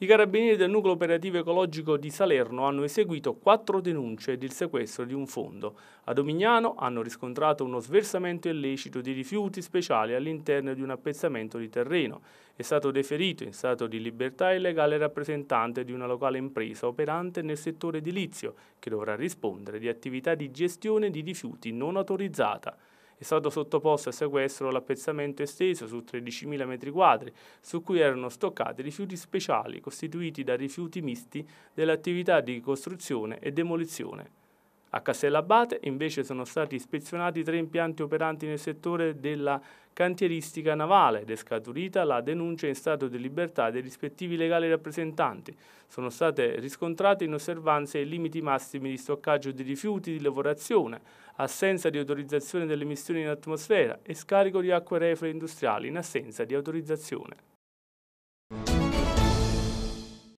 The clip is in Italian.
I carabinieri del nucleo operativo ecologico di Salerno hanno eseguito quattro denunce ed il sequestro di un fondo. A Domignano hanno riscontrato uno sversamento illecito di rifiuti speciali all'interno di un appezzamento di terreno. È stato deferito in stato di libertà illegale legale rappresentante di una locale impresa operante nel settore edilizio, che dovrà rispondere di attività di gestione di rifiuti non autorizzata è stato sottoposto a sequestro l'appezzamento esteso su 13.000 m2, su cui erano stoccati rifiuti speciali costituiti da rifiuti misti dell'attività di costruzione e demolizione. A Castellabate invece sono stati ispezionati tre impianti operanti nel settore della cantieristica navale ed è scaturita la denuncia in stato di libertà dei rispettivi legali rappresentanti. Sono state riscontrate inosservanze ai limiti massimi di stoccaggio di rifiuti di lavorazione, assenza di autorizzazione delle emissioni in atmosfera e scarico di acque reflue industriali in assenza di autorizzazione.